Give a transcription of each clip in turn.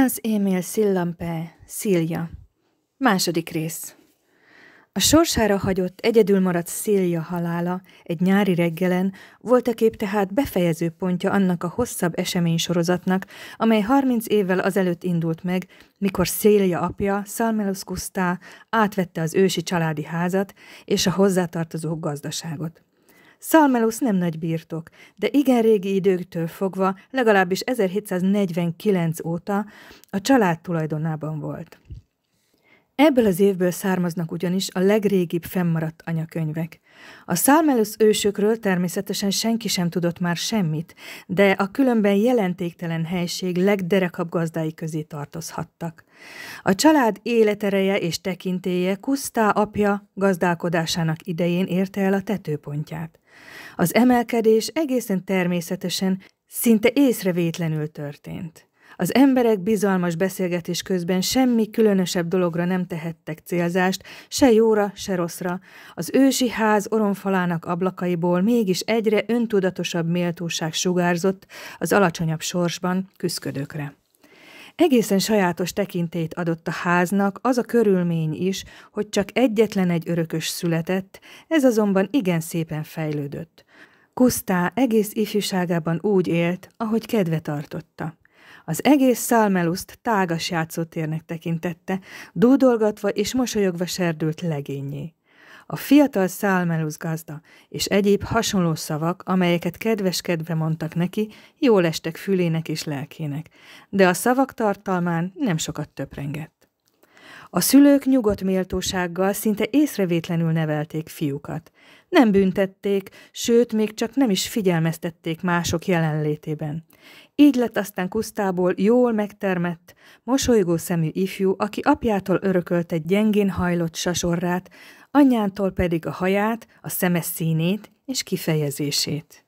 Franz Émil Szillampe, Szilja. Második rész. A sorsára hagyott, egyedül maradt Szilja halála egy nyári reggelen volt kép tehát befejező pontja annak a hosszabb eseménysorozatnak, amely 30 évvel azelőtt indult meg, mikor Szilja apja, Szalmelusz átvette az ősi családi házat és a hozzátartozó gazdaságot. Szalmelusz nem nagy birtok, de igen régi időktől fogva, legalábbis 1749 óta a család tulajdonában volt. Ebből az évből származnak ugyanis a legrégibb fennmaradt anyakönyvek. A Szalmelusz ősökről természetesen senki sem tudott már semmit, de a különben jelentéktelen helység legderekabb gazdái közé tartozhattak. A család életereje és tekintéje Kusztá apja gazdálkodásának idején érte el a tetőpontját. Az emelkedés egészen természetesen, szinte észrevétlenül történt. Az emberek bizalmas beszélgetés közben semmi különösebb dologra nem tehettek célzást, se jóra, se rosszra. Az ősi ház oromfalának ablakaiból mégis egyre öntudatosabb méltóság sugárzott az alacsonyabb sorsban küszködőkre. Egészen sajátos tekintét adott a háznak az a körülmény is, hogy csak egyetlen egy örökös született, ez azonban igen szépen fejlődött. Kusztá egész ifjúságában úgy élt, ahogy kedve tartotta. Az egész szalmeluszt tágas játszótérnek tekintette, dúdolgatva és mosolyogva serdült legényé a fiatal szálmelusz gazda és egyéb hasonló szavak, amelyeket kedveskedve mondtak neki, jól estek fülének és lelkének, de a szavak tartalmán nem sokat töprengett. A szülők nyugodt méltósággal szinte észrevétlenül nevelték fiúkat. Nem büntették, sőt, még csak nem is figyelmeztették mások jelenlétében. Így lett aztán Kusztából jól megtermett, mosolygó szemű ifjú, aki apjától örökölt egy gyengén hajlott sasorrát, anyjától pedig a haját, a szeme színét és kifejezését.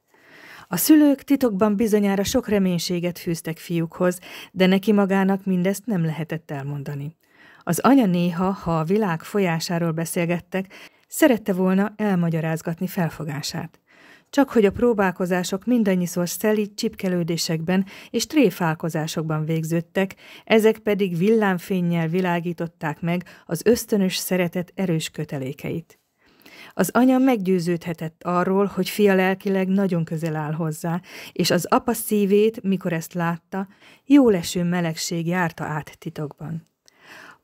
A szülők titokban bizonyára sok reménységet fűztek fiúkhoz, de neki magának mindezt nem lehetett elmondani. Az anya néha, ha a világ folyásáról beszélgettek, szerette volna elmagyarázgatni felfogását csak hogy a próbálkozások mindannyiszor szelít csipkelődésekben és tréfálkozásokban végződtek, ezek pedig villámfénnyel világították meg az ösztönös szeretet erős kötelékeit. Az anya meggyőződhetett arról, hogy fia lelkileg nagyon közel áll hozzá, és az apa szívét, mikor ezt látta, jó leső melegség járta át titokban.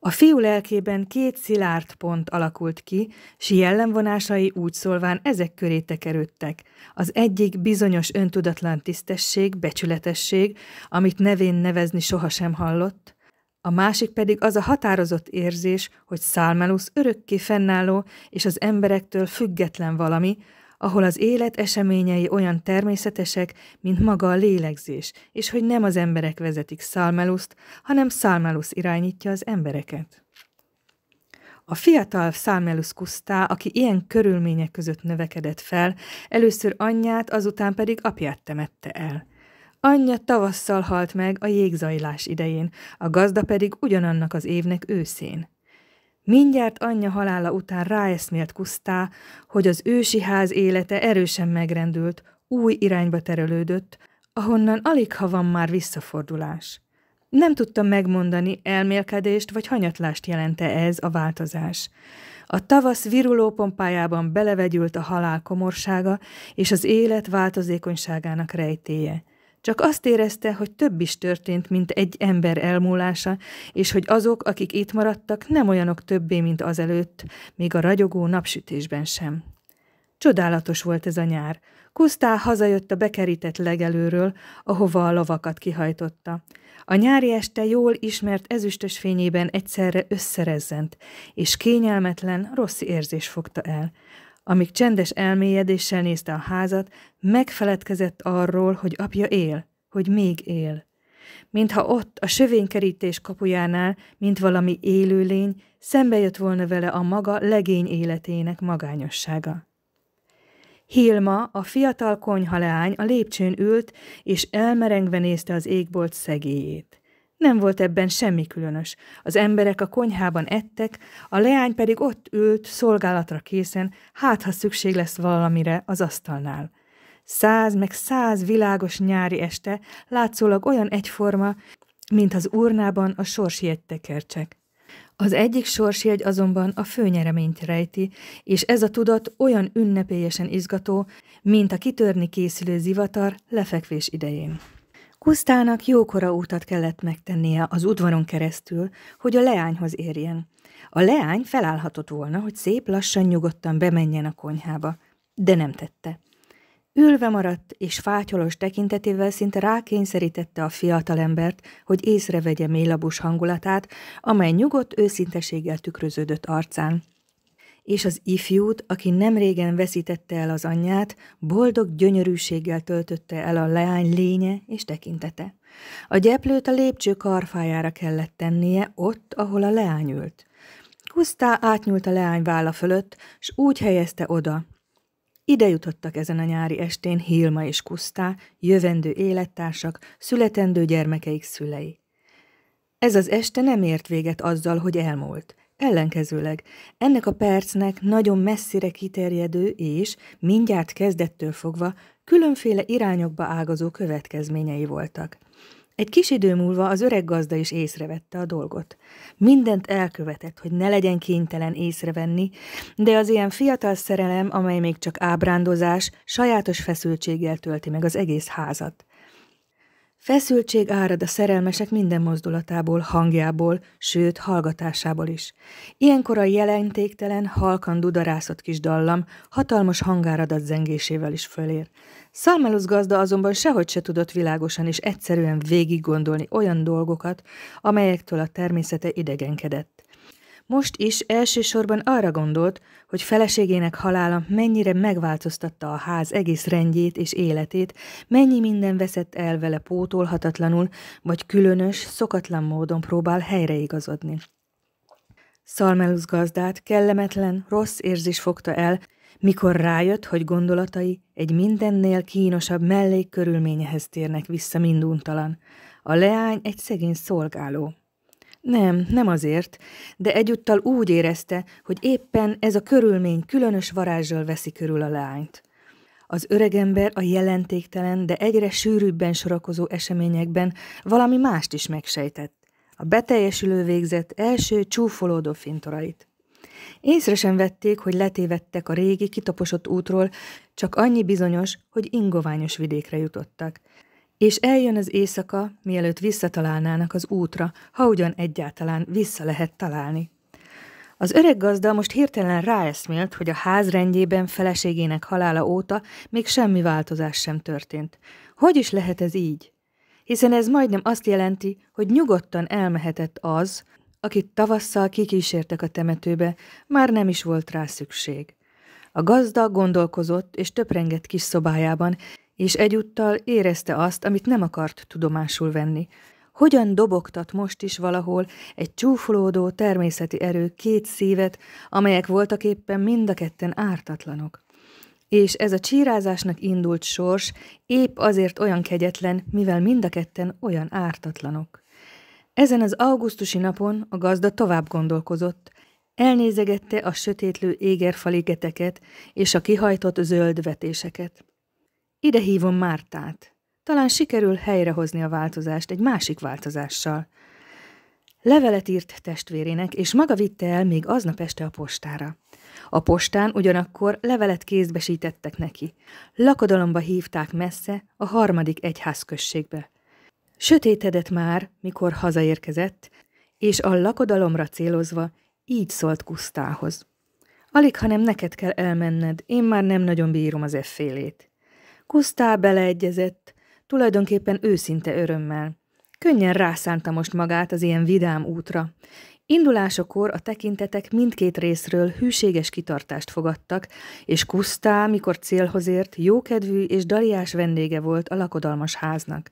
A fiú lelkében két szilárd pont alakult ki, s jellemvonásai úgy szólván ezek köré tekerődtek. Az egyik bizonyos öntudatlan tisztesség, becsületesség, amit nevén nevezni sohasem hallott, a másik pedig az a határozott érzés, hogy Szálmelusz örökké fennálló és az emberektől független valami, ahol az élet eseményei olyan természetesek, mint maga a lélegzés, és hogy nem az emberek vezetik Szalmeluszt, hanem Szalmelusz irányítja az embereket. A fiatal Számelus Kusztá, aki ilyen körülmények között növekedett fel, először anyját, azután pedig apját temette el. Anyja tavasszal halt meg a jégzajlás idején, a gazda pedig ugyanannak az évnek őszén. Mindjárt anyja halála után ráeszmélt Kusztá, hogy az ősi ház élete erősen megrendült, új irányba terelődött, ahonnan alig ha van már visszafordulás. Nem tudtam megmondani, elmélkedést vagy hanyatlást jelente ez a változás. A tavasz viruló pompájában belevegyült a halál komorsága és az élet változékonyságának rejtéje. Csak azt érezte, hogy több is történt, mint egy ember elmúlása, és hogy azok, akik itt maradtak, nem olyanok többé, mint azelőtt, még a ragyogó napsütésben sem. Csodálatos volt ez a nyár. Kusztál hazajött a bekerített legelőről, ahova a lovakat kihajtotta. A nyári este jól ismert ezüstös fényében egyszerre összerezzent, és kényelmetlen, rossz érzés fogta el. Amíg csendes elmélyedéssel nézte a házat, megfeledkezett arról, hogy apja él, hogy még él. Mintha ott, a sövénykerítés kapujánál, mint valami élőlény, szembe jött volna vele a maga legény életének magányossága. Hilma, a fiatal konyhaleány a lépcsőn ült, és elmerengve nézte az égbolt szegélyét. Nem volt ebben semmi különös. Az emberek a konyhában ettek, a leány pedig ott ült, szolgálatra készen, hát ha szükség lesz valamire az asztalnál. Száz meg száz világos nyári este, látszólag olyan egyforma, mint az urnában a sorsjegy tekercsek. Az egyik sorsjegy azonban a főnyereményt rejti, és ez a tudat olyan ünnepélyesen izgató, mint a kitörni készülő zivatar lefekvés idején. Kusztának jókora útat kellett megtennie az udvaron keresztül, hogy a leányhoz érjen. A leány felállhatott volna, hogy szép lassan nyugodtan bemenjen a konyhába, de nem tette. Ülve maradt, és fátyolos tekintetével szinte rákényszerítette a fiatalembert, hogy észrevegye mélabus hangulatát, amely nyugodt őszinteséggel tükröződött arcán és az ifjút, aki nem régen veszítette el az anyját, boldog gyönyörűséggel töltötte el a leány lénye és tekintete. A gyeplőt a lépcső karfájára kellett tennie, ott, ahol a leány ült. Kusztá átnyúlt a leány válla fölött, s úgy helyezte oda. Ide jutottak ezen a nyári estén Hilma és Kusztá, jövendő élettársak, születendő gyermekeik szülei. Ez az este nem ért véget azzal, hogy elmúlt. Ellenkezőleg, ennek a percnek nagyon messzire kiterjedő és, mindjárt kezdettől fogva, különféle irányokba ágazó következményei voltak. Egy kis idő múlva az öreg gazda is észrevette a dolgot. Mindent elkövetett, hogy ne legyen kénytelen észrevenni, de az ilyen fiatal szerelem, amely még csak ábrándozás, sajátos feszültséggel tölti meg az egész házat. Feszültség árad a szerelmesek minden mozdulatából, hangjából, sőt, hallgatásából is. Ilyenkor a jelentéktelen, halkan dudarászott kis dallam hatalmas hangáradat zengésével is fölér. Szalmelusz gazda azonban sehogy se tudott világosan és egyszerűen végig gondolni olyan dolgokat, amelyektől a természete idegenkedett. Most is elsősorban arra gondolt, hogy feleségének halála mennyire megváltoztatta a ház egész rendjét és életét, mennyi minden veszett el vele pótolhatatlanul, vagy különös, szokatlan módon próbál helyreigazodni. Szalmelusz gazdát kellemetlen, rossz érzés fogta el, mikor rájött, hogy gondolatai egy mindennél kínosabb mellék körülményehez térnek vissza minduntalan. A leány egy szegény szolgáló, nem, nem azért, de egyúttal úgy érezte, hogy éppen ez a körülmény különös varázsjal veszi körül a lányt. Az öregember a jelentéktelen, de egyre sűrűbben sorakozó eseményekben valami mást is megsejtett. A beteljesülő végzett első csúfolódó fintorait. Észre sem vették, hogy letévedtek a régi, kitaposott útról, csak annyi bizonyos, hogy ingoványos vidékre jutottak. És eljön az éjszaka, mielőtt visszatalálnának az útra, ha ugyan egyáltalán vissza lehet találni. Az öreg gazda most hirtelen ráeszmélt, hogy a ház rendjében feleségének halála óta még semmi változás sem történt. Hogy is lehet ez így? Hiszen ez majdnem azt jelenti, hogy nyugodtan elmehetett az, akit tavasszal kikísértek a temetőbe, már nem is volt rá szükség. A gazda gondolkozott és töprengett kis szobájában, és egyúttal érezte azt, amit nem akart tudomásul venni. Hogyan dobogtat most is valahol egy csúfolódó természeti erő két szívet, amelyek voltak éppen mind a ketten ártatlanok. És ez a csírázásnak indult sors épp azért olyan kegyetlen, mivel mind a ketten olyan ártatlanok. Ezen az augusztusi napon a gazda tovább gondolkozott, elnézegette a sötétlő égerfaligeteket és a kihajtott zöld vetéseket. Ide hívom Mártát. Talán sikerül helyrehozni a változást egy másik változással. Levelet írt testvérének, és maga vitte el még aznap este a postára. A postán ugyanakkor levelet kézbesítettek neki. Lakodalomba hívták messze, a harmadik egyházközségbe. Sötétedett már, mikor hazaérkezett, és a lakodalomra célozva így szólt Kusztához. Alig, hanem neked kell elmenned, én már nem nagyon bírom az effélét. Kusztá beleegyezett, tulajdonképpen őszinte örömmel. Könnyen rászánta most magát az ilyen vidám útra. Indulásakor a tekintetek mindkét részről hűséges kitartást fogadtak, és Kusztá, mikor célhoz ért, jókedvű és daliás vendége volt a lakodalmas háznak.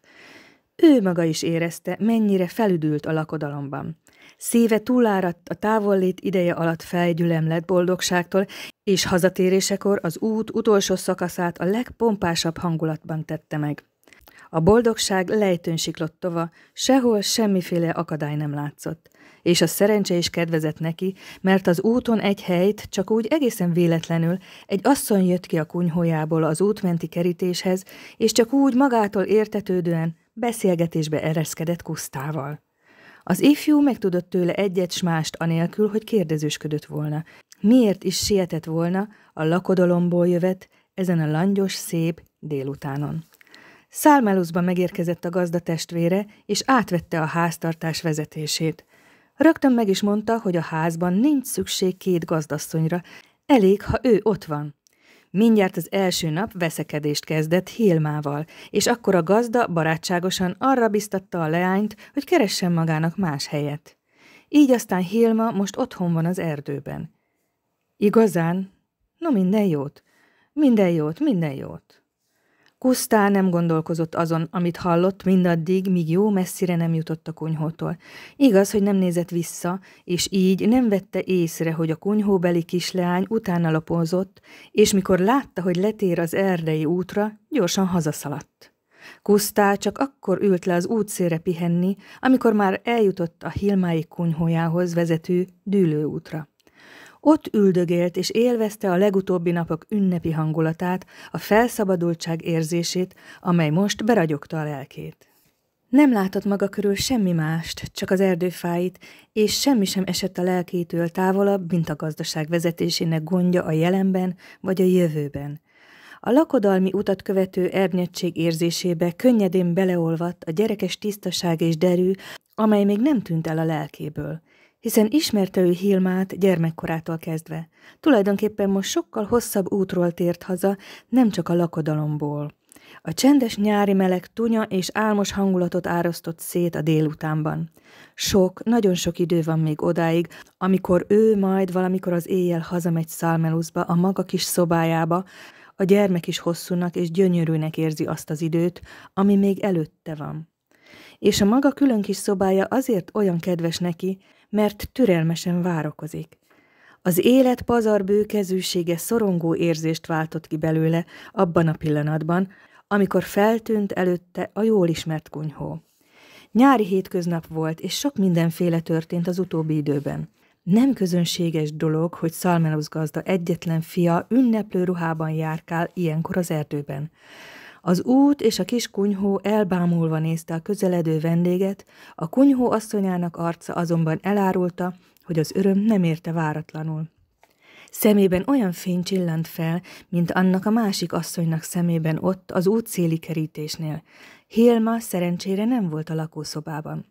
Ő maga is érezte, mennyire felüdült a lakodalomban. Szíve túláradt a távollét ideje alatt fejgyülem lett boldogságtól, és hazatérésekor az út utolsó szakaszát a legpompásabb hangulatban tette meg. A boldogság lejtőn siklott tova, sehol semmiféle akadály nem látszott, és a szerencse is kedvezett neki, mert az úton egy helyt csak úgy egészen véletlenül egy asszony jött ki a kunyhójából az útmenti kerítéshez, és csak úgy magától értetődően beszélgetésbe ereszkedett Kusztával. Az ifjú megtudott tőle egyet s mást anélkül, hogy kérdezősködött volna. Miért is sietett volna a lakodalomból jövet ezen a langyos, szép délutánon? Szálmeluszban megérkezett a gazda testvére, és átvette a háztartás vezetését. Rögtön meg is mondta, hogy a házban nincs szükség két gazdasszonyra, elég, ha ő ott van. Mindjárt az első nap veszekedést kezdett Hilmával, és akkor a gazda barátságosan arra biztatta a leányt, hogy keressen magának más helyet. Így aztán Hilma most otthon van az erdőben. Igazán? No minden jót. Minden jót, minden jót. Kusztá nem gondolkozott azon, amit hallott mindaddig, míg jó messzire nem jutott a kunyhótól. Igaz, hogy nem nézett vissza, és így nem vette észre, hogy a kunyhóbeli kisleány utána lapozott, és mikor látta, hogy letér az erdei útra, gyorsan hazaszaladt. Kusztá csak akkor ült le az útszére pihenni, amikor már eljutott a Hilmái kunyhójához vezető dűlőútra. Ott üldögélt és élvezte a legutóbbi napok ünnepi hangulatát, a felszabadultság érzését, amely most beragyogta a lelkét. Nem látott maga körül semmi mást, csak az erdőfáit, és semmi sem esett a lelkétől távolabb, mint a gazdaság vezetésének gondja a jelenben vagy a jövőben. A lakodalmi utat követő ernyedtség érzésébe könnyedén beleolvadt a gyerekes tisztaság és derű, amely még nem tűnt el a lelkéből hiszen ismerte ő Hilmát gyermekkorától kezdve. Tulajdonképpen most sokkal hosszabb útról tért haza, nem csak a lakodalomból. A csendes nyári meleg tunya és álmos hangulatot árasztott szét a délutánban. Sok, nagyon sok idő van még odáig, amikor ő majd valamikor az éjjel hazamegy Szalmeluszba, a maga kis szobájába, a gyermek is hosszúnak és gyönyörűnek érzi azt az időt, ami még előtte van. És a maga külön kis szobája azért olyan kedves neki, mert türelmesen várakozik. Az élet bőkezűsége szorongó érzést váltott ki belőle abban a pillanatban, amikor feltűnt előtte a jól ismert kunyhó. Nyári hétköznap volt, és sok mindenféle történt az utóbbi időben. Nem közönséges dolog, hogy Szalmenusz gazda egyetlen fia ünneplő ruhában járkál ilyenkor az erdőben. Az út és a kis kunyhó elbámulva nézte a közeledő vendéget, a kunyhó asszonyának arca azonban elárulta, hogy az öröm nem érte váratlanul. Szemében olyan fény csillant fel, mint annak a másik asszonynak szemében ott, az útszéli kerítésnél. Hilma szerencsére nem volt a lakószobában.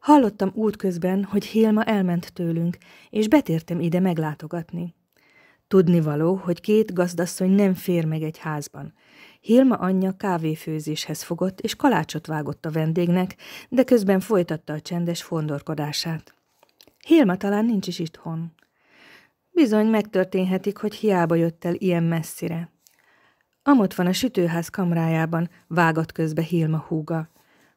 Hallottam útközben, hogy Hilma elment tőlünk, és betértem ide meglátogatni. való, hogy két gazdasszony nem fér meg egy házban – Hilma anyja kávéfőzéshez fogott, és kalácsot vágott a vendégnek, de közben folytatta a csendes fondorkodását. Hilma talán nincs is itthon. Bizony megtörténhetik, hogy hiába jött el ilyen messzire. Amott van a sütőház kamrájában, vágott közbe Hilma húga.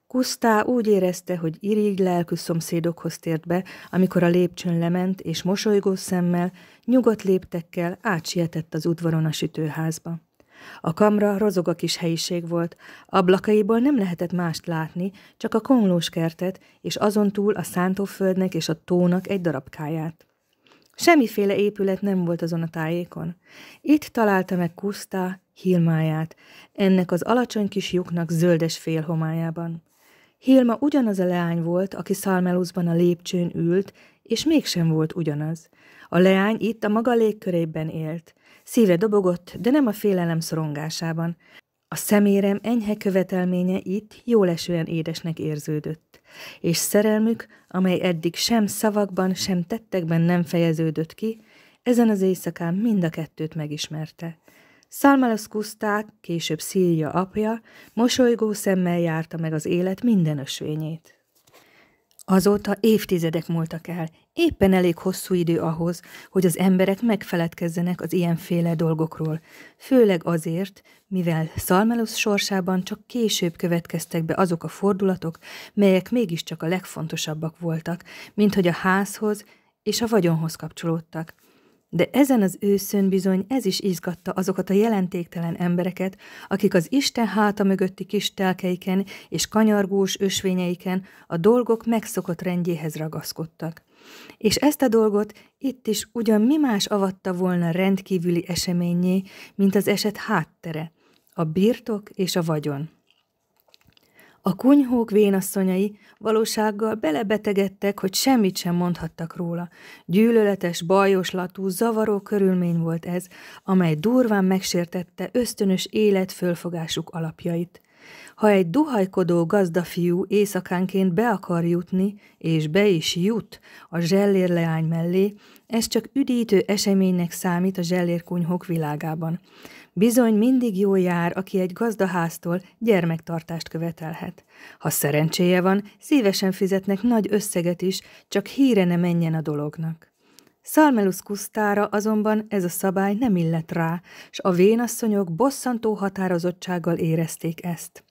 Kusztá úgy érezte, hogy irigy lelkű szomszédokhoz tért be, amikor a lépcsőn lement, és mosolygó szemmel, nyugodt léptekkel átsietett az udvaron a sütőházba. A kamra rozog a kis helyiség volt, ablakaiból nem lehetett mást látni, csak a konglós kertet, és azon túl a szántóföldnek és a tónak egy darabkáját. Semmiféle épület nem volt azon a tájékon. Itt találta meg Kusta Hilmáját, ennek az alacsony kis lyuknak zöldes félhomájában. Hilma ugyanaz a leány volt, aki Szalmeluszban a lépcsőn ült, és mégsem volt ugyanaz. A leány itt a maga légkörében élt – Szíve dobogott, de nem a félelem szorongásában. A szemérem enyhe követelménye itt jólesően édesnek érződött, és szerelmük, amely eddig sem szavakban, sem tettekben nem fejeződött ki, ezen az éjszakán mind a kettőt megismerte. Szalmalasz Kuszták, később Szilja apja, mosolygó szemmel járta meg az élet minden ösvényét. Azóta évtizedek múltak el, éppen elég hosszú idő ahhoz, hogy az emberek megfeledkezzenek az ilyenféle dolgokról, főleg azért, mivel Szalmelusz sorsában csak később következtek be azok a fordulatok, melyek mégiscsak a legfontosabbak voltak, mint hogy a házhoz és a vagyonhoz kapcsolódtak. De ezen az őszön bizony ez is izgatta azokat a jelentéktelen embereket, akik az Isten háta mögötti kis telkeiken és kanyargós ösvényeiken a dolgok megszokott rendjéhez ragaszkodtak. És ezt a dolgot itt is ugyan mi más avatta volna rendkívüli eseményé, mint az eset háttere, a birtok és a vagyon. A kunyhók vénasszonyai valósággal belebetegedtek, hogy semmit sem mondhattak róla. Gyűlöletes, latú, zavaró körülmény volt ez, amely durván megsértette ösztönös fölfogásuk alapjait. Ha egy duhajkodó gazdafiú éjszakánként be akar jutni, és be is jut a zsellérleány mellé, ez csak üdítő eseménynek számít a zsellérkunyhók világában. Bizony mindig jó jár, aki egy gazdaháztól gyermektartást követelhet. Ha szerencséje van, szívesen fizetnek nagy összeget is, csak híre ne menjen a dolognak. Szalmelusz kusztára azonban ez a szabály nem illett rá, s a vénasszonyok bosszantó határozottsággal érezték ezt.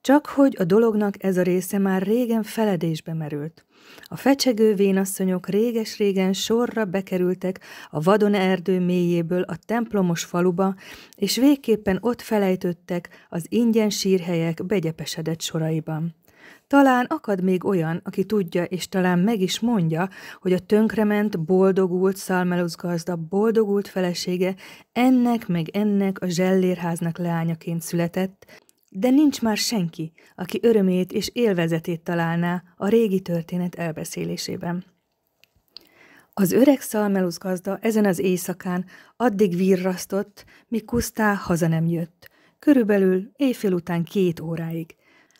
Csak hogy a dolognak ez a része már régen feledésbe merült. A fecsegő vénasszonyok réges-régen sorra bekerültek a vadon erdő mélyéből a templomos faluba, és végképpen ott felejtődtek az ingyen sírhelyek begyepesedett soraiban. Talán akad még olyan, aki tudja, és talán meg is mondja, hogy a tönkrement, boldogult szalmelusz gazda, boldogult felesége ennek meg ennek a zsellérháznak leányaként született, de nincs már senki, aki örömét és élvezetét találná a régi történet elbeszélésében. Az öreg szalmelusz gazda ezen az éjszakán addig virrasztott, míg Kusztá haza nem jött, körülbelül éjfél után két óráig.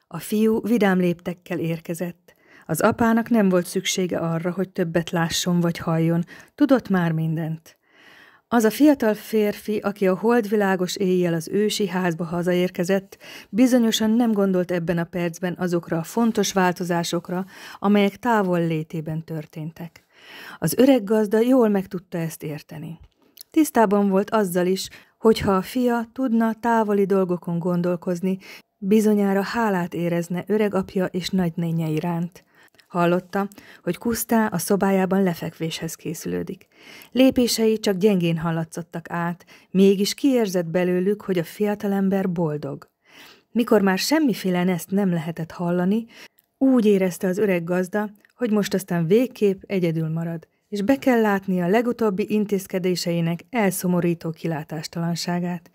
A fiú vidám léptekkel érkezett. Az apának nem volt szüksége arra, hogy többet lásson vagy halljon, tudott már mindent. Az a fiatal férfi, aki a holdvilágos éjjel az ősi házba hazaérkezett, bizonyosan nem gondolt ebben a percben azokra a fontos változásokra, amelyek távol létében történtek. Az öreg gazda jól meg tudta ezt érteni. Tisztában volt azzal is, hogyha a fia tudna távoli dolgokon gondolkozni, bizonyára hálát érezne öreg apja és nagynénye iránt. Hallotta, hogy Kusztá a szobájában lefekvéshez készülődik. Lépései csak gyengén hallatszottak át, mégis kiérzett belőlük, hogy a fiatalember boldog. Mikor már semmiféle ezt nem lehetett hallani, úgy érezte az öreg gazda, hogy most aztán végképp egyedül marad, és be kell látni a legutóbbi intézkedéseinek elszomorító kilátástalanságát.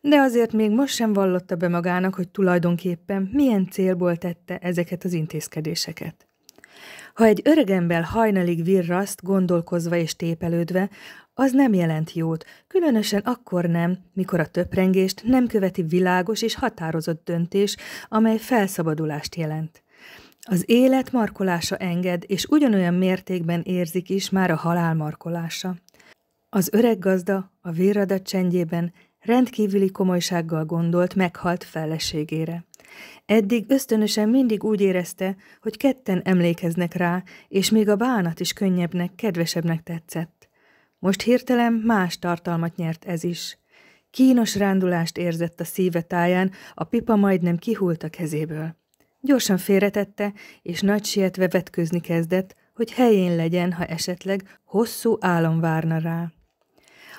De azért még most sem vallotta be magának, hogy tulajdonképpen milyen célból tette ezeket az intézkedéseket. Ha egy öregember hajnalig virraszt, gondolkozva és tépelődve, az nem jelent jót, különösen akkor nem, mikor a töprengést nem követi világos és határozott döntés, amely felszabadulást jelent. Az élet markolása enged, és ugyanolyan mértékben érzik is már a halál markolása. Az öreg gazda a vérradat csendjében rendkívüli komolysággal gondolt meghalt feleségére. Eddig ösztönösen mindig úgy érezte, hogy ketten emlékeznek rá, és még a bánat is könnyebbnek, kedvesebbnek tetszett. Most hirtelen más tartalmat nyert ez is. Kínos rándulást érzett a szíve táján, a pipa majdnem kihult a kezéből. Gyorsan félretette, és nagy sietve vetközni kezdett, hogy helyén legyen, ha esetleg hosszú álom várna rá.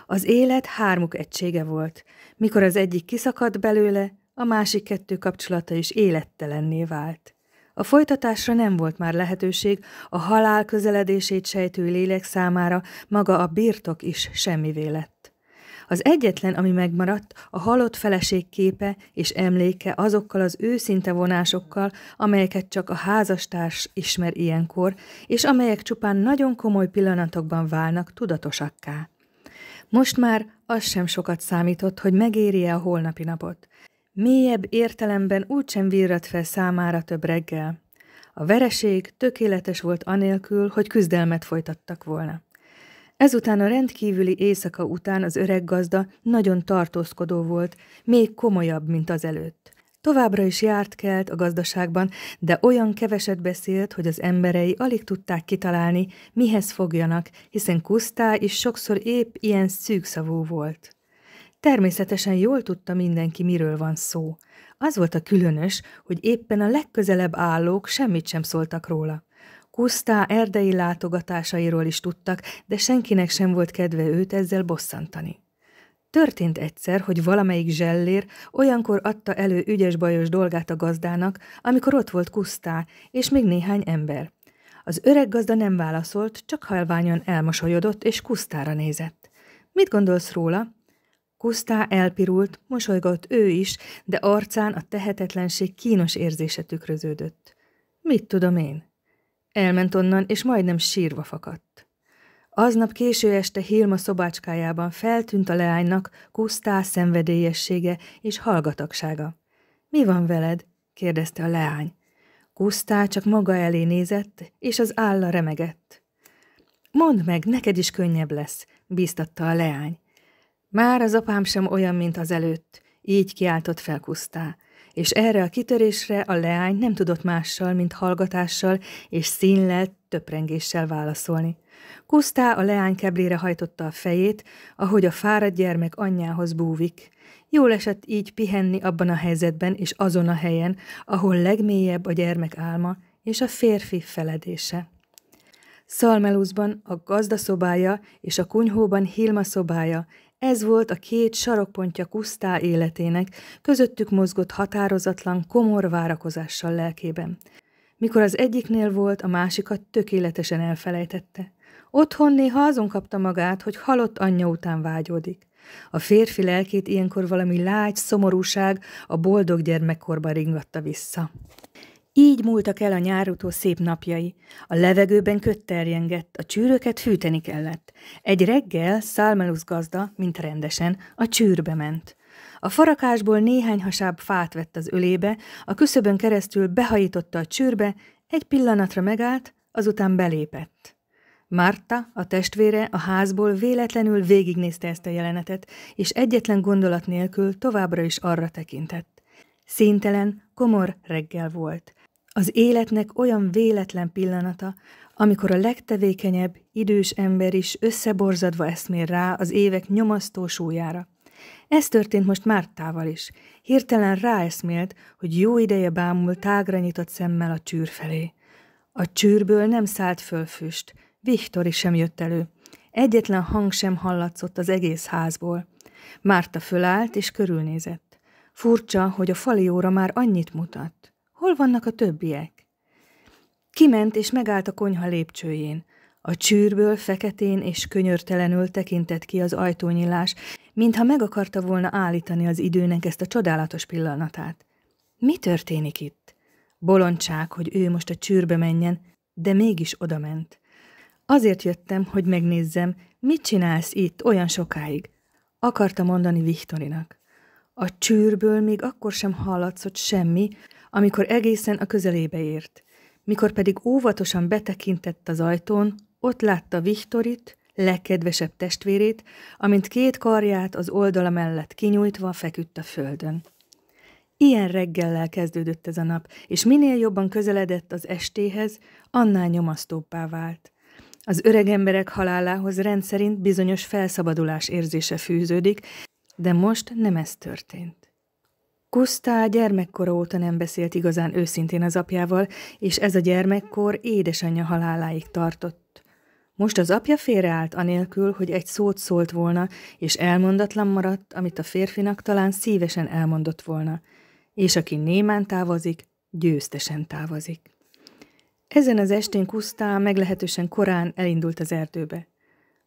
Az élet hármuk egysége volt. Mikor az egyik kiszakadt belőle, a másik kettő kapcsolata is élettelenné vált. A folytatásra nem volt már lehetőség, a halál közeledését sejtő lélek számára maga a birtok is semmivé lett. Az egyetlen, ami megmaradt, a halott feleség képe és emléke azokkal az őszinte vonásokkal, amelyeket csak a házastárs ismer ilyenkor, és amelyek csupán nagyon komoly pillanatokban válnak tudatosakká. Most már az sem sokat számított, hogy megéri-e a holnapi napot. Mélyebb értelemben úgysem virrat fel számára több reggel. A vereség tökéletes volt anélkül, hogy küzdelmet folytattak volna. Ezután a rendkívüli éjszaka után az öreg gazda nagyon tartózkodó volt, még komolyabb, mint az előtt. Továbbra is járt kelt a gazdaságban, de olyan keveset beszélt, hogy az emberei alig tudták kitalálni, mihez fogjanak, hiszen Kusztá is sokszor épp ilyen szűkszavú volt. Természetesen jól tudta mindenki, miről van szó. Az volt a különös, hogy éppen a legközelebb állók semmit sem szóltak róla. Kusztá erdei látogatásairól is tudtak, de senkinek sem volt kedve őt ezzel bosszantani. Történt egyszer, hogy valamelyik zsellér olyankor adta elő ügyes-bajos dolgát a gazdának, amikor ott volt Kusztá, és még néhány ember. Az öreg gazda nem válaszolt, csak halványan elmosolyodott, és Kusztára nézett. – Mit gondolsz róla? Kusztá elpirult, mosolygott ő is, de arcán a tehetetlenség kínos érzése tükröződött. Mit tudom én? Elment onnan, és majdnem sírva fakadt. Aznap késő este Hilma szobácskájában feltűnt a leánynak Kusztá szenvedélyessége és hallgatagsága. Mi van veled? kérdezte a leány. Kusztá csak maga elé nézett, és az álla remegett. Mondd meg, neked is könnyebb lesz, bíztatta a leány. Már az apám sem olyan, mint az előtt, így kiáltott fel Kusztá, és erre a kitörésre a leány nem tudott mással, mint hallgatással és színlelt töprengéssel válaszolni. Kusztá a leány keblére hajtotta a fejét, ahogy a fáradt gyermek anyjához búvik. Jól esett így pihenni abban a helyzetben és azon a helyen, ahol legmélyebb a gyermek álma és a férfi feledése. Szalmelúzban a gazda szobája és a kunyhóban Hilma szobája ez volt a két sarokpontja Kusztá életének, közöttük mozgott határozatlan, komor várakozással lelkében. Mikor az egyiknél volt, a másikat tökéletesen elfelejtette. Otthon néha azon kapta magát, hogy halott anyja után vágyódik. A férfi lelkét ilyenkor valami lágy szomorúság a boldog gyermekkorba ringatta vissza. Így múltak el a nyárutó szép napjai. A levegőben kötterjengett, a csűröket fűteni kellett. Egy reggel Szálmelusz gazda, mint rendesen, a csűrbe ment. A farakásból néhány hasább fát vett az ölébe, a küszöbön keresztül behajította a csűrbe, egy pillanatra megállt, azután belépett. Márta, a testvére, a házból véletlenül végignézte ezt a jelenetet, és egyetlen gondolat nélkül továbbra is arra tekintett. Színtelen, komor reggel volt. Az életnek olyan véletlen pillanata, amikor a legtevékenyebb, idős ember is összeborzadva eszmér rá az évek nyomasztó súlyára. Ez történt most Mártával is. Hirtelen ráeszmélt, hogy jó ideje bámul tágra nyitott szemmel a csűr felé. A csűrből nem szállt föl füst, Viktori sem jött elő. Egyetlen hang sem hallatszott az egész házból. Márta fölállt és körülnézett. Furcsa, hogy a fali óra már annyit mutat. Hol vannak a többiek? Kiment és megállt a konyha lépcsőjén. A csűrből feketén és könyörtelenül tekintett ki az ajtónyilás, mintha meg akarta volna állítani az időnek ezt a csodálatos pillanatát. Mi történik itt? Bolondság, hogy ő most a csűrbe menjen, de mégis odament. Azért jöttem, hogy megnézzem, mit csinálsz itt olyan sokáig, akarta mondani Viktorinak. A csűrből még akkor sem hallatszott semmi, amikor egészen a közelébe ért. Mikor pedig óvatosan betekintett az ajtón, ott látta Viktorit, legkedvesebb testvérét, amint két karját az oldala mellett kinyújtva feküdt a földön. Ilyen reggellel kezdődött ez a nap, és minél jobban közeledett az estéhez, annál nyomasztóbbá vált. Az öreg emberek halálához rendszerint bizonyos felszabadulás érzése fűződik, de most nem ez történt. Kusztá gyermekkora óta nem beszélt igazán őszintén az apjával, és ez a gyermekkor édesanyja haláláig tartott. Most az apja félreállt anélkül, hogy egy szót szólt volna, és elmondatlan maradt, amit a férfinak talán szívesen elmondott volna, és aki némán távozik, győztesen távozik. Ezen az estén Kusztá meglehetősen korán elindult az erdőbe.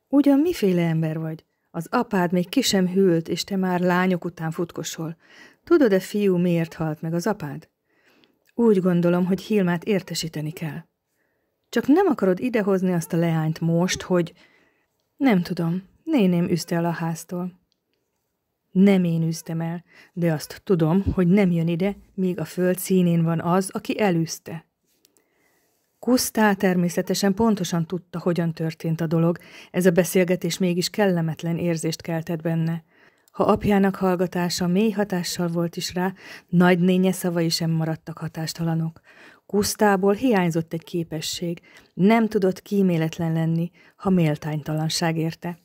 Ugyan miféle ember vagy? Az apád még ki sem hűlt, és te már lányok után futkosol. Tudod-e, fiú, miért halt meg az apád? Úgy gondolom, hogy Hilmát értesíteni kell. Csak nem akarod idehozni azt a leányt most, hogy... Nem tudom, néném üzte el a háztól. Nem én üztem el, de azt tudom, hogy nem jön ide, míg a föld színén van az, aki elűzte. Kusztá természetesen pontosan tudta, hogyan történt a dolog, ez a beszélgetés mégis kellemetlen érzést keltett benne. Ha apjának hallgatása mély hatással volt is rá, nagy nénye szavai sem maradtak hatástalanok. Kusztából hiányzott egy képesség, nem tudott kíméletlen lenni, ha méltánytalanság érte.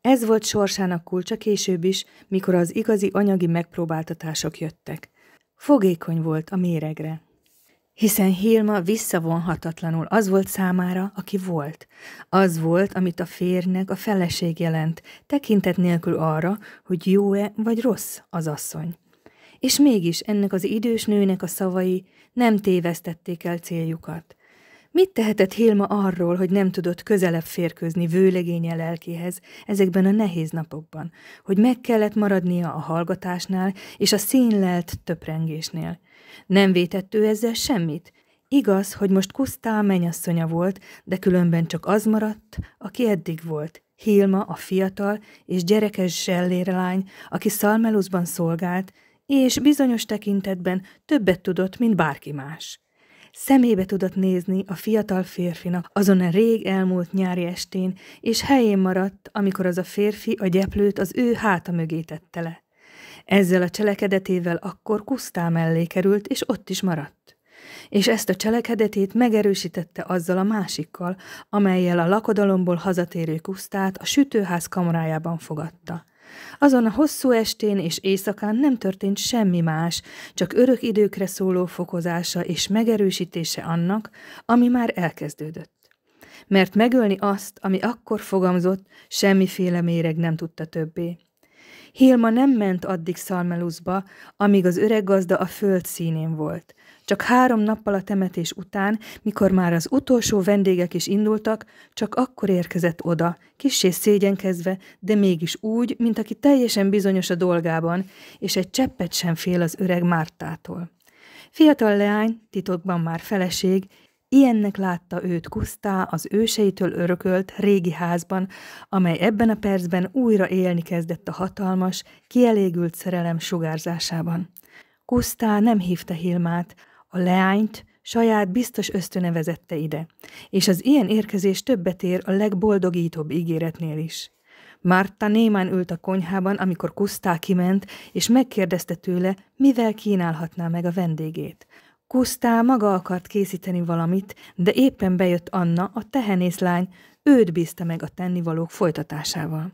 Ez volt sorsának kulcsa később is, mikor az igazi anyagi megpróbáltatások jöttek. Fogékony volt a méregre hiszen Hilma visszavonhatatlanul az volt számára, aki volt. Az volt, amit a férjnek a feleség jelent, tekintet nélkül arra, hogy jó-e vagy rossz az asszony. És mégis ennek az idős nőnek a szavai nem tévesztették el céljukat. Mit tehetett Hilma arról, hogy nem tudott közelebb férkőzni vőlegénye lelkéhez ezekben a nehéz napokban, hogy meg kellett maradnia a hallgatásnál és a színlelt töprengésnél – nem vétett ő ezzel semmit. Igaz, hogy most Kusztá mennyasszonya volt, de különben csak az maradt, aki eddig volt. Hilma, a fiatal és gyerekes zsellérlány, aki Szalmeluszban szolgált, és bizonyos tekintetben többet tudott, mint bárki más. Szemébe tudott nézni a fiatal férfinak azon a rég elmúlt nyári estén, és helyén maradt, amikor az a férfi a gyeplőt az ő háta mögé tette le. Ezzel a cselekedetével akkor Kusztá mellé került, és ott is maradt. És ezt a cselekedetét megerősítette azzal a másikkal, amelyel a lakodalomból hazatérő Kusztát a sütőház kamrájában fogadta. Azon a hosszú estén és éjszakán nem történt semmi más, csak örök időkre szóló fokozása és megerősítése annak, ami már elkezdődött mert megölni azt, ami akkor fogamzott, semmiféle méreg nem tudta többé. Hilma nem ment addig Szalmeluszba, amíg az öreg gazda a föld színén volt. Csak három nappal a temetés után, mikor már az utolsó vendégek is indultak, csak akkor érkezett oda, kissé szégyenkezve, de mégis úgy, mint aki teljesen bizonyos a dolgában, és egy cseppet sem fél az öreg Mártától. Fiatal leány, titokban már feleség, Ilyennek látta őt Kusztá az őseitől örökölt régi házban, amely ebben a percben újra élni kezdett a hatalmas, kielégült szerelem sugárzásában. Kusztá nem hívta Hilmát, a leányt saját biztos ösztöne vezette ide, és az ilyen érkezés többet ér a legboldogítóbb ígéretnél is. Márta némán ült a konyhában, amikor Kusztá kiment, és megkérdezte tőle, mivel kínálhatná meg a vendégét. Kusztá maga akart készíteni valamit, de éppen bejött Anna, a tehenészlány, őt bízta meg a tennivalók folytatásával.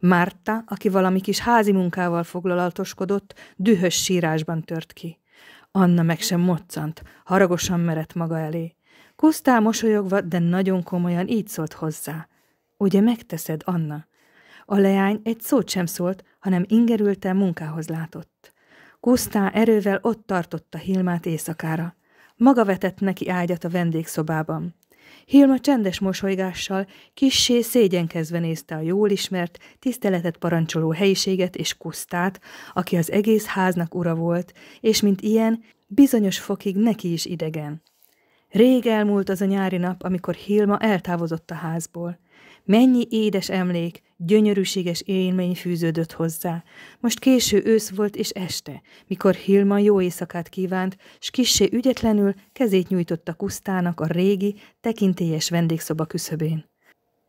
Márta, aki valami kis házi munkával foglalatoskodott, dühös sírásban tört ki. Anna meg sem moccant, haragosan merett maga elé. Kusztá mosolyogva, de nagyon komolyan így szólt hozzá. Ugye megteszed, Anna? A leány egy szót sem szólt, hanem ingerülte munkához látott. Kusztá erővel ott tartotta Hilmát éjszakára. Maga vetett neki ágyat a vendégszobában. Hilma csendes mosolygással, kissé szégyenkezve nézte a jól ismert, tiszteletet parancsoló helyiséget és kusztát, aki az egész háznak ura volt, és mint ilyen, bizonyos fokig neki is idegen. Rég elmúlt az a nyári nap, amikor Hilma eltávozott a házból. Mennyi édes emlék, gyönyörűséges élmény fűződött hozzá. Most késő ősz volt és este, mikor Hilma jó éjszakát kívánt, s kissé ügyetlenül kezét nyújtotta Kusztának a régi, tekintélyes vendégszoba küszöbén.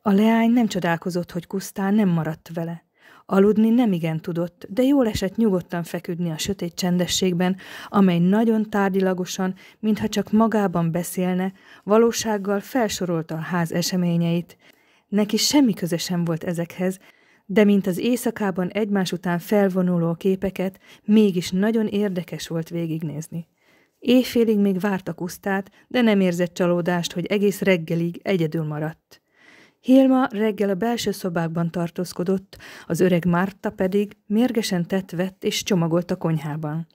A leány nem csodálkozott, hogy Kusztán nem maradt vele. Aludni nem igen tudott, de jól esett nyugodtan feküdni a sötét csendességben, amely nagyon tárgyilagosan, mintha csak magában beszélne, valósággal felsorolta a ház eseményeit, Neki semmi köze sem volt ezekhez, de mint az éjszakában egymás után felvonuló képeket, mégis nagyon érdekes volt végignézni. Éjfélig még a kusztát, de nem érzett csalódást, hogy egész reggelig egyedül maradt. Hilma reggel a belső szobákban tartózkodott, az öreg Márta pedig mérgesen tett vett és csomagolt a konyhában.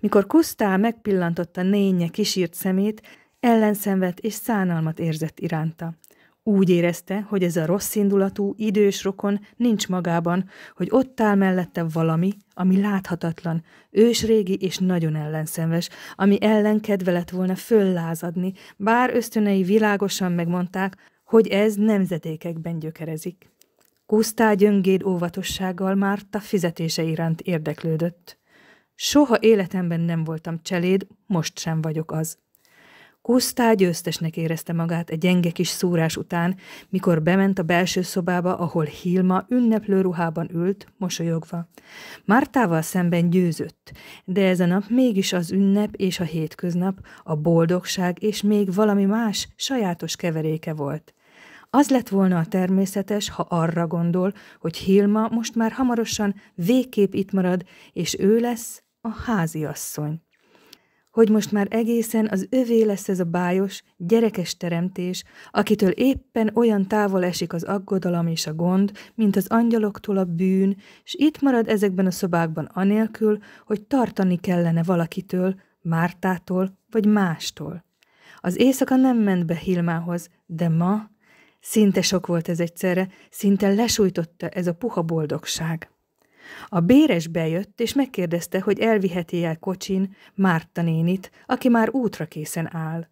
Mikor Kusztá megpillantotta nénye kisírt szemét, ellenszenvet és szánalmat érzett iránta. Úgy érezte, hogy ez a rossz indulatú, idős rokon nincs magában, hogy ott áll mellette valami, ami láthatatlan, ősrégi és nagyon ellenszenves, ami ellen kedve lett volna föllázadni, bár ösztönei világosan megmondták, hogy ez nemzetékekben gyökerezik. Kusztá gyöngéd óvatossággal Márta fizetése iránt érdeklődött. Soha életemben nem voltam cseléd, most sem vagyok az. Kusztá győztesnek érezte magát egy gyenge kis szúrás után, mikor bement a belső szobába, ahol Hilma ünneplő ruhában ült, mosolyogva. Mártával szemben győzött, de ez a nap mégis az ünnep és a hétköznap, a boldogság és még valami más sajátos keveréke volt. Az lett volna a természetes, ha arra gondol, hogy Hilma most már hamarosan végképp itt marad, és ő lesz a háziasszony hogy most már egészen az övé lesz ez a bájos, gyerekes teremtés, akitől éppen olyan távol esik az aggodalom és a gond, mint az angyaloktól a bűn, s itt marad ezekben a szobákban anélkül, hogy tartani kellene valakitől, Mártától vagy mástól. Az éjszaka nem ment be Hilmához, de ma szinte sok volt ez egyszerre, szinte lesújtotta ez a puha boldogság. A béres bejött, és megkérdezte, hogy elviheti el kocsin Márta nénit, aki már útra készen áll.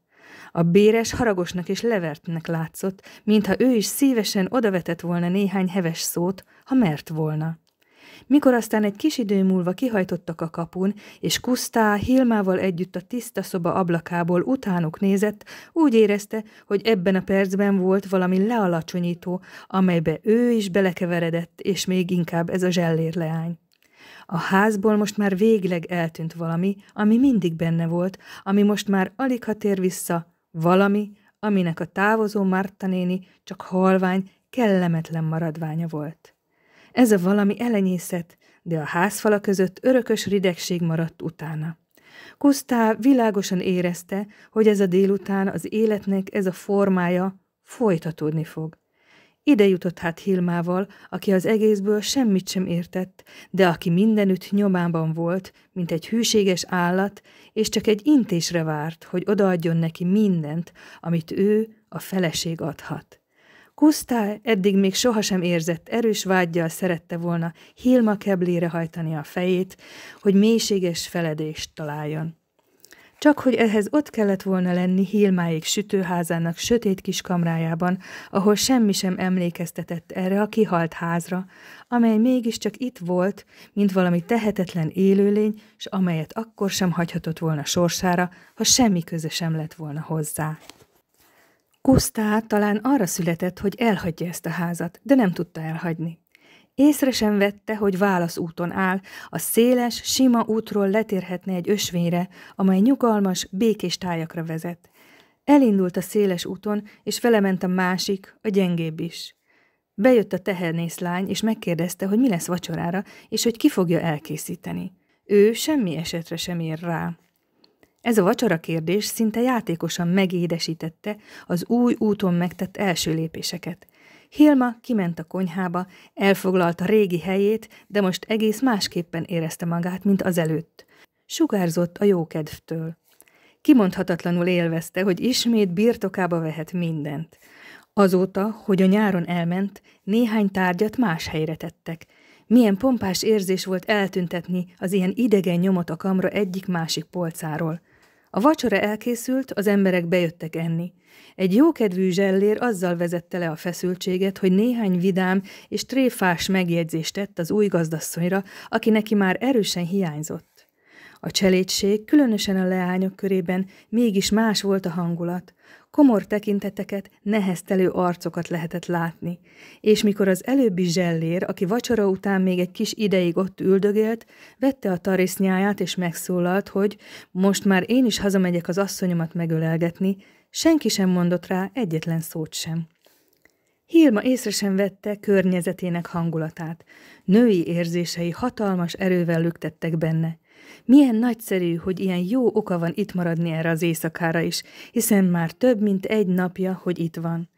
A béres haragosnak és levertnek látszott, mintha ő is szívesen odavetett volna néhány heves szót, ha mert volna. Mikor aztán egy kis idő múlva kihajtottak a kapun, és Kusztá Hilmával együtt a tiszta szoba ablakából utánuk nézett, úgy érezte, hogy ebben a percben volt valami lealacsonyító, amelybe ő is belekeveredett, és még inkább ez a leány. A házból most már végleg eltűnt valami, ami mindig benne volt, ami most már alig ha tér vissza, valami, aminek a távozó Marta néni csak halvány, kellemetlen maradványa volt. Ez a valami elenyészet, de a házfala között örökös ridegség maradt utána. Kusztá világosan érezte, hogy ez a délután az életnek ez a formája folytatódni fog. Ide jutott hát Hilmával, aki az egészből semmit sem értett, de aki mindenütt nyomában volt, mint egy hűséges állat, és csak egy intésre várt, hogy odaadjon neki mindent, amit ő, a feleség adhat. Kusztál eddig még sohasem érzett erős vágyjal szerette volna Hilma keblére hajtani a fejét, hogy mélységes feledést találjon. Csak hogy ehhez ott kellett volna lenni Hilmáék sütőházának sötét kis kamrájában, ahol semmi sem emlékeztetett erre a kihalt házra, amely mégiscsak itt volt, mint valami tehetetlen élőlény, s amelyet akkor sem hagyhatott volna sorsára, ha semmi köze sem lett volna hozzá. Kusztá talán arra született, hogy elhagyja ezt a házat, de nem tudta elhagyni. Észre sem vette, hogy válaszúton áll, a széles, sima útról letérhetne egy ösvényre, amely nyugalmas, békés tájakra vezet. Elindult a széles úton, és felement a másik, a gyengébb is. Bejött a tehernészlány, és megkérdezte, hogy mi lesz vacsorára, és hogy ki fogja elkészíteni. Ő semmi esetre sem ér rá. Ez a vacsora kérdés szinte játékosan megédesítette az új úton megtett első lépéseket. Hilma kiment a konyhába, elfoglalta régi helyét, de most egész másképpen érezte magát, mint azelőtt. Sugárzott a jókedvtől. Kimondhatatlanul élvezte, hogy ismét birtokába vehet mindent. Azóta, hogy a nyáron elment, néhány tárgyat más helyre tettek. Milyen pompás érzés volt eltüntetni az ilyen idegen nyomot a kamra egyik-másik polcáról. A vacsora elkészült, az emberek bejöttek enni. Egy jókedvű zsellér azzal vezette le a feszültséget, hogy néhány vidám és tréfás megjegyzést tett az új gazdasszonyra, aki neki már erősen hiányzott. A cselédség, különösen a leányok körében mégis más volt a hangulat komor tekinteteket, neheztelő arcokat lehetett látni, és mikor az előbbi zsellér, aki vacsora után még egy kis ideig ott üldögélt, vette a tarisznyáját és megszólalt, hogy most már én is hazamegyek az asszonyomat megölelgetni, senki sem mondott rá egyetlen szót sem. Hilma észre sem vette környezetének hangulatát. Női érzései hatalmas erővel lüktettek benne – milyen nagyszerű, hogy ilyen jó oka van itt maradni erre az éjszakára is, hiszen már több mint egy napja, hogy itt van.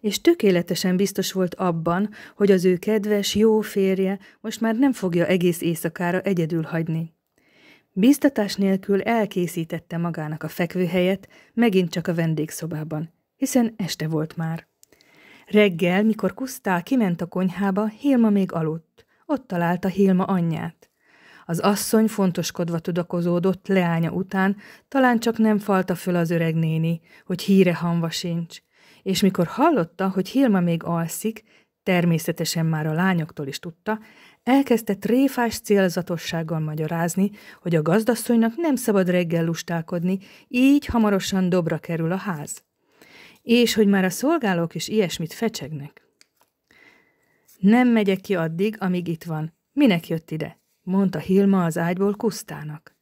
És tökéletesen biztos volt abban, hogy az ő kedves, jó férje most már nem fogja egész éjszakára egyedül hagyni. Biztatás nélkül elkészítette magának a fekvőhelyet, megint csak a vendégszobában, hiszen este volt már. Reggel, mikor Kusztál kiment a konyhába, Hilma még aludt. Ott találta Hilma anyját. Az asszony fontoskodva tudakozódott leánya után, talán csak nem falta föl az öreg néni, hogy híre hanva sincs. És mikor hallotta, hogy Hilma még alszik, természetesen már a lányoktól is tudta, elkezdte tréfás célzatossággal magyarázni, hogy a gazdasszonynak nem szabad reggel lustálkodni, így hamarosan dobra kerül a ház. És hogy már a szolgálók is ilyesmit fecsegnek. Nem megyek ki addig, amíg itt van. Minek jött ide? mondta Hilma az ágyból Kusztának.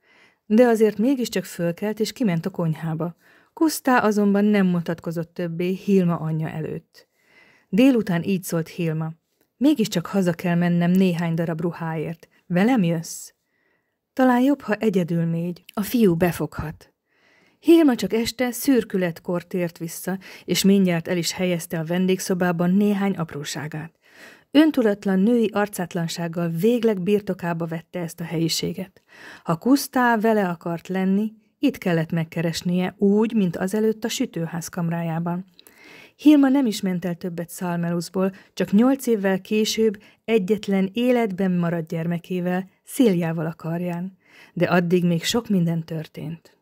De azért mégiscsak fölkelt, és kiment a konyhába. Kusztá azonban nem mutatkozott többé Hilma anyja előtt. Délután így szólt Hilma. Mégiscsak haza kell mennem néhány darab ruháért. Velem jössz? Talán jobb, ha egyedül mégy. A fiú befoghat. Hilma csak este szürkületkor tért vissza, és mindjárt el is helyezte a vendégszobában néhány apróságát. Öntudatlan női arcátlansággal végleg birtokába vette ezt a helyiséget. Ha Kusztá vele akart lenni, itt kellett megkeresnie úgy, mint azelőtt a sütőház kamrájában. Hilma nem is ment el többet Szalmeluszból, csak nyolc évvel később egyetlen életben maradt gyermekével, Széljával a karján. De addig még sok minden történt.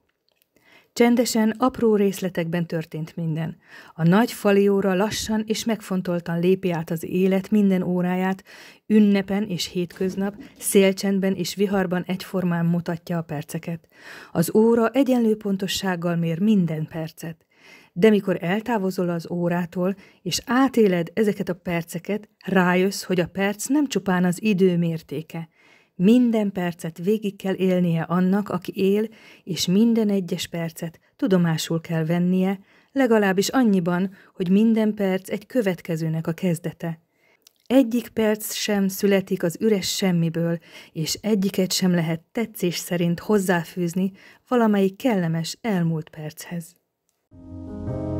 Csendesen, apró részletekben történt minden. A nagy falióra lassan és megfontoltan lépi át az élet minden óráját, ünnepen és hétköznap, szélcsendben és viharban egyformán mutatja a perceket. Az óra egyenlő pontossággal mér minden percet. De mikor eltávozol az órától, és átéled ezeket a perceket, rájössz, hogy a perc nem csupán az idő mértéke, minden percet végig kell élnie annak, aki él, és minden egyes percet tudomásul kell vennie, legalábbis annyiban, hogy minden perc egy következőnek a kezdete. Egyik perc sem születik az üres semmiből, és egyiket sem lehet tetszés szerint hozzáfűzni valamelyik kellemes elmúlt perchez. Thank you.